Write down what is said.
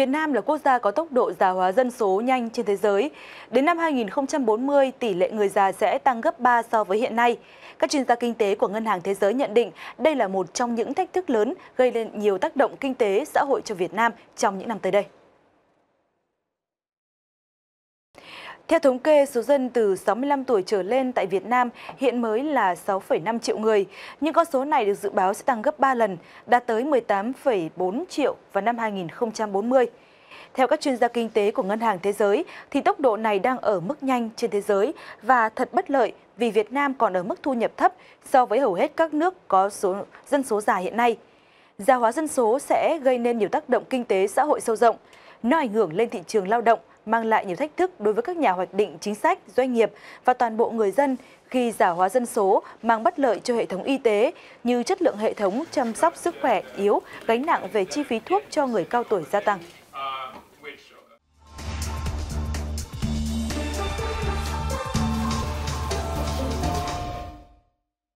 Việt Nam là quốc gia có tốc độ già hóa dân số nhanh trên thế giới. Đến năm 2040, tỷ lệ người già sẽ tăng gấp 3 so với hiện nay. Các chuyên gia kinh tế của Ngân hàng Thế giới nhận định đây là một trong những thách thức lớn gây nên nhiều tác động kinh tế, xã hội cho Việt Nam trong những năm tới đây. Theo thống kê, số dân từ 65 tuổi trở lên tại Việt Nam hiện mới là 6,5 triệu người, nhưng con số này được dự báo sẽ tăng gấp 3 lần, đạt tới 18,4 triệu vào năm 2040. Theo các chuyên gia kinh tế của Ngân hàng Thế giới, thì tốc độ này đang ở mức nhanh trên thế giới và thật bất lợi vì Việt Nam còn ở mức thu nhập thấp so với hầu hết các nước có số dân số già hiện nay. Gia hóa dân số sẽ gây nên nhiều tác động kinh tế xã hội sâu rộng, nó ảnh hưởng lên thị trường lao động mang lại nhiều thách thức đối với các nhà hoạch định chính sách, doanh nghiệp và toàn bộ người dân khi giả hóa dân số mang bất lợi cho hệ thống y tế như chất lượng hệ thống chăm sóc sức khỏe yếu, gánh nặng về chi phí thuốc cho người cao tuổi gia tăng.